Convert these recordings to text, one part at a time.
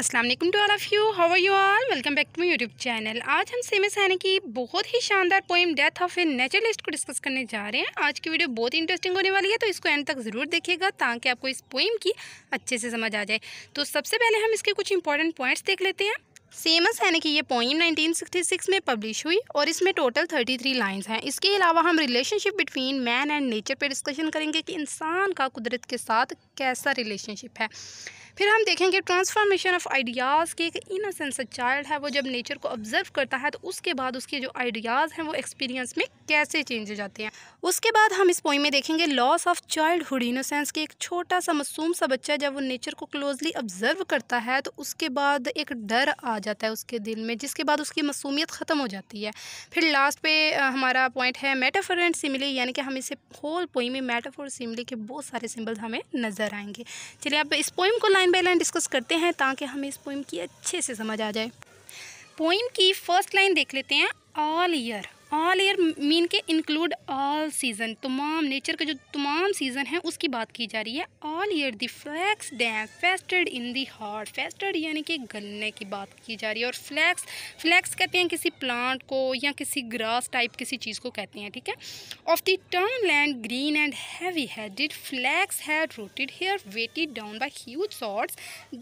अस्सलाम वालेकुम to all of you how are you all welcome back to my YouTube channel आज हम Seamus Heaney की बहुत ही शानदार poem death of a naturalist को डिस्कस करने जा रहे हैं आज की वीडियो बहुत इंटरेस्टिंग होने वाली है तो इसको एंड तक ज़रूर देखिएगा ताकि आपको इस पोइम की अच्छे से समझ आ जाए तो सबसे पहले हम इसके कुछ इंपॉर्टेंट पॉइंट्स देख लेते हैं सेमस है कि ये पोइम 1966 में पब्लिश हुई और इसमें टोटल 33 लाइंस हैं इसके अलावा हम relationship between man and nature पे डिस्कशन करेंगे कि इंसान का कुदरत के साथ कैसा रिलेशनशिप है फिर हम देखेंगे ट्रांसफॉर्मेशन ऑफ आइडियाज़ के एक इनोसेंस चाइल्ड है वो जब नेचर को ऑब्जर्व करता है तो उसके बाद उसके जो आइडियाज़ हैं वो एक्सपीरियंस में कैसे चेंज हो जाते हैं उसके बाद हम इस पॉइंट में देखेंगे loss of childhood innocence के एक छोटा सा मासूम सा बच्चा जब वो नेचर को क्लोजली ऑब्जर्व करता है तो उसके बाद एक डर आ जाता है उसके दिल में जिसके बाद उसकी मासूमियत ख़त्म हो जाती है फिर लास्ट पे हमारा पॉइंट है मेटाफोर एंड सिमिली यानी कि हम इसे होल पोइम में मेटाफोर और सिमिली के बहुत सारे सिम्बल्स हमें नज़र आएंगे चलिए अब इस पोइम को line line by line discuss करते हैं ताकि हमें इस पोइम की अच्छे से समझ आ जाए पोइम की फ़र्स्ट लाइन देख लेते हैं all year all year mean के इंक्लूड ऑल सीज़न तमाम नेचर का जो तमाम सीज़न है उसकी बात की जा रही है all year the flax dam festered in the heart festered यानी कि गलने की बात की जा रही है और फ्लैक्स फ्लैक्स कहते हैं किसी प्लांट को या किसी ग्रास टाइप किसी चीज़ को कहते हैं ठीक है of the townland green and heavy headed flax had rotted there weighted down by huge sods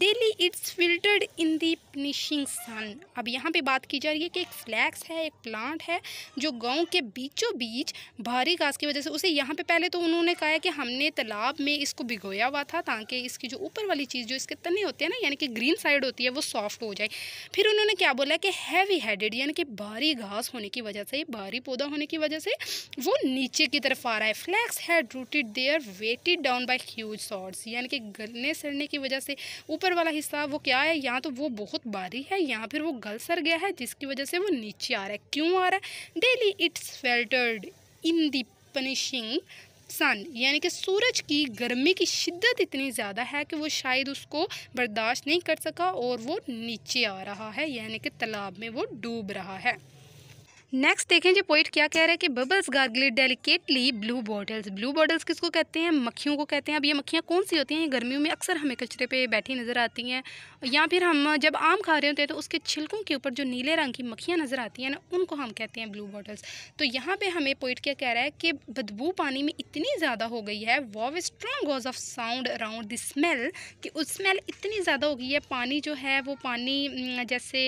daily it sweltered in the punishing sun अब यहाँ पे बात की जा रही है कि एक फ्लैक्स है एक प्लांट है जो गांव के बीचों बीच भारी घास की वजह से उसे यहाँ पे पहले तो उन्होंने कहा है कि हमने तालाब में इसको भिगोया हुआ था ताकि इसकी जो ऊपर वाली चीज़ जो इसके तने होते हैं ना यानी कि ग्रीन साइड होती है वो सॉफ्ट हो जाए फिर उन्होंने क्या बोला कि हैवी हेडेड यानी कि भारी घास होने की वजह से भारी पौधा होने की वजह से वो नीचे की तरफ आ रहा है flax had rotted there weighted down by huge sods यानी कि गलने सड़ने की वजह से ऊपर वाला हिस्सा वो क्या है यहाँ तो वो बहुत बारी है या फिर वो गल सर गया है जिसकी वजह से वो नीचे आ रहा है क्यों आ रहा है daily it sweltered in the punishing sun यानी कि सूरज की गर्मी की शिद्दत इतनी ज़्यादा है कि वो शायद उसको बर्दाश्त नहीं कर सका और वो नीचे आ रहा है यानी कि तालाब में वो डूब रहा है नेक्स्ट देखें जी पॉइंट क्या कह रहा है कि bubbles gargled delicately bluebottles bluebottles किसको कहते हैं मक्खियों को कहते हैं अब ये मक्खियाँ कौन सी होती हैं ये गर्मियों में अक्सर हमें कचरे पे बैठी नज़र आती हैं या फिर हम जब आम खा रहे होते हैं तो उसके छिलकों के ऊपर जो नीले रंग की मक्खियाँ नज़र आती हैं ना उनको हम कहते हैं ब्लू बॉटल्स तो यहाँ पर हमें पॉइंट क्या कह रहा है कि बदबू पानी में इतनी ज़्यादा हो गई है wow strong gauze of sound around the smell कि उस स्मेल इतनी ज़्यादा हो गई है पानी जो है वो पानी जैसे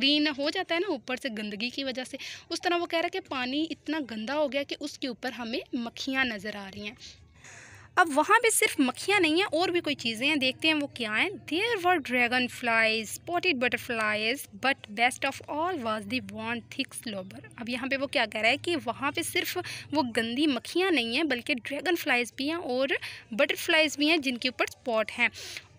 ग्रीन हो जाता है ना ऊपर से गंदगी की वजह से उस तरह वो कह रहा है कि पानी इतना गंदा हो गया कि उसके ऊपर हमें मक्खियाँ नज़र आ रही हैं अब वहाँ पे सिर्फ मक्खियाँ नहीं हैं और भी कोई चीज़ें हैं देखते हैं वो क्या हैं there were dragonflies spotted butterflies but best of all was the वॉन्ट थिक्स स्लोबर अब यहाँ पे वो क्या कह रहा है कि वहाँ पे सिर्फ वो गंदी मक्खियाँ नहीं हैं बल्कि ड्रैगन फ्लाइज भी हैं और बटरफ्लाइज भी हैं जिनके ऊपर स्पॉट हैं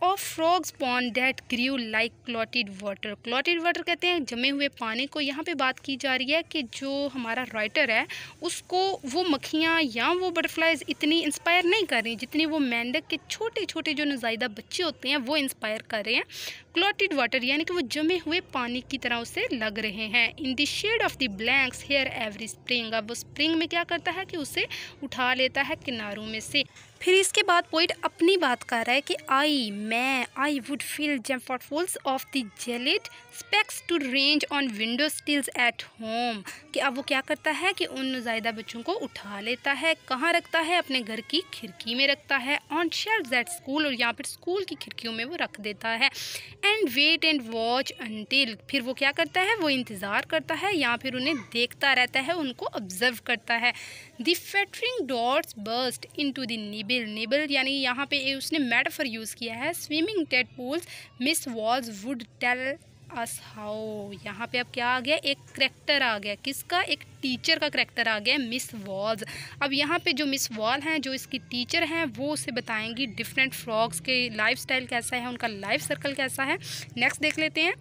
of frogspawn that grew like clotted water clotted water कहते हैं जमे हुए पानी को यहाँ पे बात की जा रही है कि जो हमारा राइटर है उसको वो मक्खियाँ या वो बटरफ्लाइज इतनी इंस्पायर नहीं कर रही जितनी वो मेंढक के छोटे छोटे जो नज़ायदा बच्चे होते हैं वो इंस्पायर कर रहे हैं क्लॉटेड वाटर यानी कि वो जमे हुए पानी की तरह उसे लग रहे हैं in the shade of the banks here every spring अब स्प्रिंग में क्या करता है कि उसे उठा लेता है किनारों में से फिर इसके बाद पोइट अपनी बात कर रहा है कि आई मैं I would fill jampotfuls of the jellied specks to range on window sills at home कि अब वो क्या करता है कि उन जायदा बच्चों को उठा लेता है कहाँ रखता है अपने घर की खिड़की में रखता है ऑन शेल्फ एट स्कूल और यहाँ पर स्कूल की खिड़कियों में वो रख देता है and wait and watch until फिर वो क्या करता है वो इंतज़ार करता है या फिर उन्हें देखता रहता है उनको ऑब्ज़र्व करता है the fattening dots burst into the nimble nimble यानी यहाँ पे उसने मेटाफर यूज़ किया है swimming tadpoles miss walls would tell us how यहाँ पे अब क्या आ गया एक करैक्टर आ गया किसका एक टीचर का करैक्टर आ गया मिस वॉल्स अब यहाँ पे जो मिस वॉल हैं जो इसकी टीचर हैं वो उसे बताएंगी डिफरेंट फ्रॉक्स के लाइफ स्टाइल कैसा है उनका लाइफ सर्कल कैसा है नेक्स्ट देख लेते हैं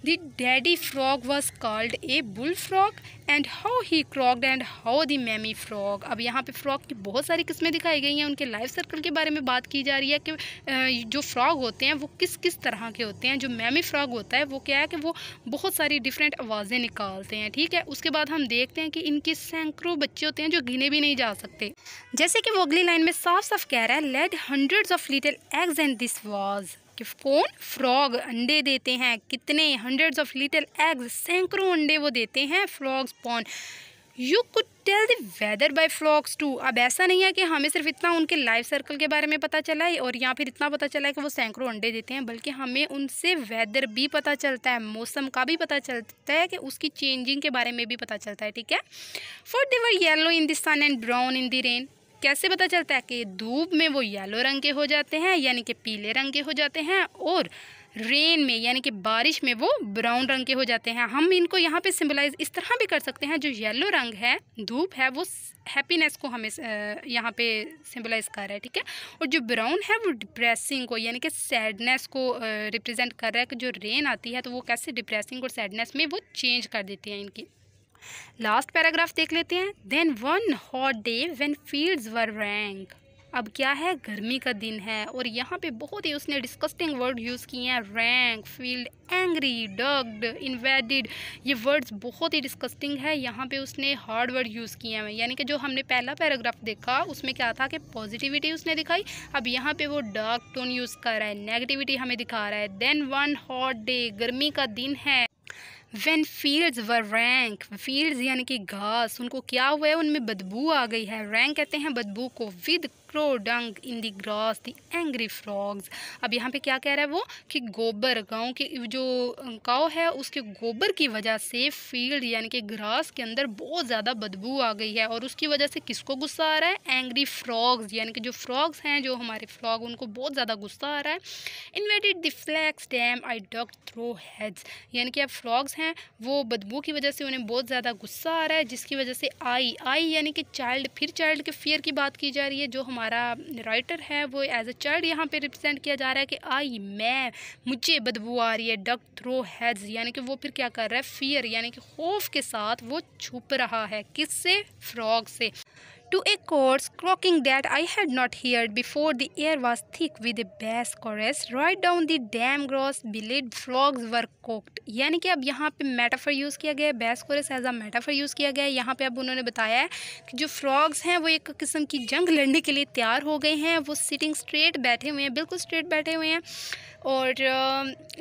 The daddy frog was called a bull frog and how he croaked and how the mammy frog. अब यहाँ पे frog की बहुत सारी किस्में दिखाई गई हैं उनके लाइफ सर्कल के बारे में बात की जा रही है कि जो frog होते हैं वो किस किस तरह के होते हैं जो mammy frog होता है वो क्या है कि वो बहुत सारी डिफरेंट आवाज़ें निकालते हैं ठीक है उसके बाद हम देखते हैं कि इनके सैकड़ों बच्चे होते हैं जो गिने भी नहीं जा सकते जैसे कि वो अगली लाइन में साफ साफ कह रहा है laid hundred of little eggs and this was कि कौन फ्रॉग अंडे देते हैं कितने हंड्रेड्स ऑफ लिटिल एग्स सैकड़ों अंडे वो देते हैं frogspawn you could tell the weather by frogs too अब ऐसा नहीं है कि हमें सिर्फ इतना उनके लाइफ सर्कल के बारे में पता चला है और या फिर इतना पता चला है कि वो सैकड़ों अंडे देते हैं बल्कि हमें उनसे वेदर भी पता चलता है मौसम का भी पता चलता है कि उसकी चेंजिंग के बारे में भी पता चलता है ठीक है for they were yellow in the sun and brown in the rain कैसे पता चलता है कि धूप में वो येलो रंग के हो जाते हैं यानी कि पीले रंग के हो जाते हैं और रेन में यानी कि बारिश में वो ब्राउन रंग के हो जाते हैं हम इनको यहाँ पे सिंबलाइज इस तरह भी कर सकते हैं जो येलो रंग है धूप है वो हैप्पीनेस को हमें यहाँ पे सिंबलाइज कर रहा है ठीक है और जो ब्राउन है वो डिप्रेसिंग को यानी कि सैडनेस को रिप्रेजेंट कर रहा है कि जो रेन आती है तो वो कैसे डिप्रेसिंग और सैडनेस में वो चेंज कर देती है इनकी लास्ट पैराग्राफ देख लेते हैं then one hot day when fields were rank अब क्या है गर्मी का दिन है और यहाँ पे बहुत ही उसने डिस्कस्टिंग वर्ड यूज़ किए हैं rank field angry dug invaded ये वर्ड्स बहुत ही डिस्कस्टिंग है यहाँ पे उसने हार्ड वर्ड यूज़ किए हैं यानी कि जो हमने पहला पैराग्राफ देखा उसमें क्या था कि पॉजिटिविटी उसने दिखाई अब यहाँ पे वो डार्क टोन यूज़ कर रहा है नेगेटिविटी हमें दिखा रहा है देन वन हॉट डे गर्मी का दिन है when fields were rank fields यानी कि घास उनको क्या हुआ है उनमें बदबू आ गई है रैंक कहते हैं बदबू को with crow dung in the grass the angry अब यहाँ पे क्या कह रहा है वो कि गोबर गाँव के जो काव है उसके गोबर की वजह से फील्ड यानी कि ग्रास के अंदर बहुत ज़्यादा बदबू आ गई है और उसकी वजह से किसको गुस्सा आ रहा है एंग्री फ्रॉग्स यानी कि जो फ्रॉग्स हैं जो हमारे फ्रॉग उनको बहुत ज़्यादा गुस्सा आ रहा है invaded the flax dam I ducked through hedges यानी कि अब फ्रॉग्स हैं वो बदबू की वजह से उन्हें बहुत ज़्यादा गुस्सा आ रहा है जिसकी वजह से आई आई यानी कि चाइल्ड फिर चाइल्ड के फियर की बात की जा रही है जो हम हमारा राइटर है वो एज अ चाइल्ड यहाँ पे रिप्रेजेंट किया जा रहा है कि आई मैं मुझे बदबू आ रही है डक थ्रो हैज यानी कि वो फिर क्या कर रहा है फियर यानी कि खौफ के साथ वो छुप रहा है किससे फ्रॉग से to a chorus croaking that I had not heard before. The air was thick with a bass chorus. Right down the damn gross bellied frogs were cooked. यानी कि अब यहाँ पे मेटाफर यूज़ किया गया है bass chorus as a metaphor use किया गया है यहाँ पे अब उन्होंने बताया है कि जो फ्रॉग्स हैं वो एक किस्म की जंग लड़ने के लिए तैयार हो गए हैं वो सिटिंग स्ट्रेट बैठे हुए हैं बिल्कुल स्ट्रेट बैठे हुए हैं और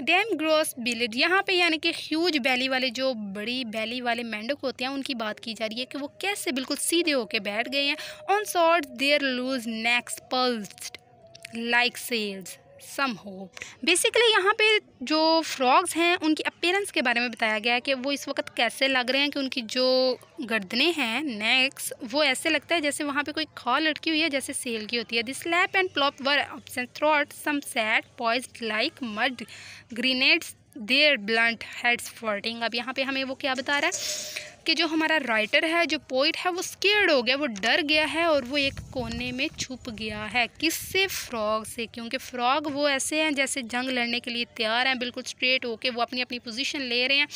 डैम ग्रॉस बिलिड यहाँ पे यानी कि ह्यूज बैली वाले जो बड़ी बैली वाले मेंढक होते हैं उनकी बात की जा रही है कि वो कैसे बिल्कुल सीधे होके बैठ गए गए हैं on sods their loose necks pulsed like sails some हो बेसिकली यहाँ पे जो फ्रॉग्स हैं उनकी अपेयरेंस के बारे में बताया गया है कि वो इस वक्त कैसे लग रहे हैं कि उनकी जो गर्दने हैं नेक्स वो ऐसे लगता है जैसे वहाँ पे कोई खॉल लटकी हुई है जैसे सेल की होती है this slap and plop were obscene threats some sat poised like mud grenades their blunt heads farting अब यहाँ पे हमें वो क्या बता रहा है कि जो हमारा राइटर है जो पोइट है वो स्केर्ड हो गया वो डर गया है और वो एक कोने में छुप गया है किससे फ्रॉग से क्योंकि फ्रॉग वो ऐसे हैं जैसे जंग लड़ने के लिए तैयार हैं बिल्कुल स्ट्रेट होके वो अपनी अपनी पोजीशन ले रहे हैं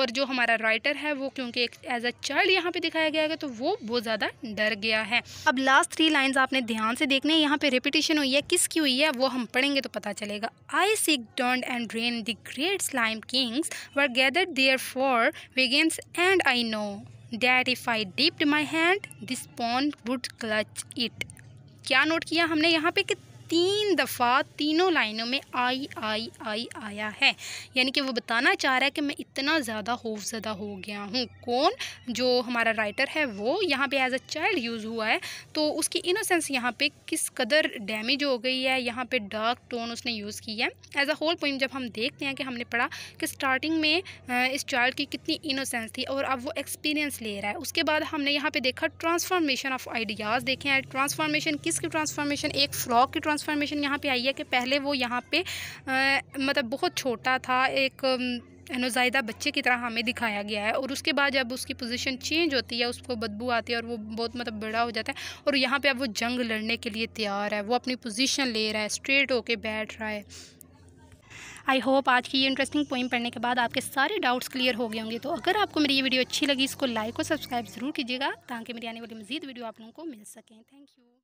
और जो हमारा राइटर है वो क्योंकि एक एज अ चाइल्ड यहाँ पर दिखाया गया है तो वो बहुत ज़्यादा डर गया है अब लास्ट थ्री लाइन्स आपने ध्यान से देखने यहाँ पे रिपीटिशन हुई है किसकी हुई है वो हम पढ़ेंगे तो पता चलेगा I sickened turned and ran the great slime kings were gathered there for vengeance and I know that if I dipped my hand, this pond would clutch it. क्या नोट किया हमने यहाँ पे कि तीन दफ़ा तीनों लाइनों में आई आई आई आया है यानी कि वो बताना चाह रहा है कि मैं इतना ज़्यादा खौफजदा हो गया हूँ कौन जो हमारा राइटर है वो यहाँ पे एज अ चाइल्ड यूज़ हुआ है तो उसकी इनोसेंस यहाँ पे किस कदर डैमेज हो गई है यहाँ पे डार्क टोन उसने यूज़ की है एज अ होल पोइम जब हम देखते हैं कि हमने पढ़ा कि स्टार्टिंग में इस चाइल्ड की कितनी इनोसेंस थी और अब वो एक्सपीरियंस ले रहा है उसके बाद हमने यहाँ पर देखा ट्रांसफॉर्मेशन ऑफ आइडियाज़ देखे हैं ट्रांसफॉर्मेशन किसकी ट्रांसफॉर्मेशन एक फ्रॉक की ट्रांस ट्रांसफॉर्मेशन यहाँ पे आई है कि पहले वो यहाँ पे आ, मतलब बहुत छोटा था एक नोज़ायदा बच्चे की तरह हमें दिखाया गया है और उसके बाद जब उसकी पोजीशन चेंज होती है उसको बदबू आती है और वो बहुत मतलब बड़ा हो जाता है और यहाँ पे अब वो जंग लड़ने के लिए तैयार है वो अपनी पोजीशन ले रहा है स्ट्रेट होके बैठ रहा है आई होप आज की ये इंटरेस्टिंग पोइम पढ़ने के बाद आपके सारे डाउट्स क्लियर हो गए होंगे तो अगर आपको मेरी ये वीडियो अच्छी लगी इसको लाइक और सब्सक्राइब ज़रूर कीजिएगा ताकि मेरी आने वाली मजीद वीडियो आप लोगों को मिल सकें थैंक यू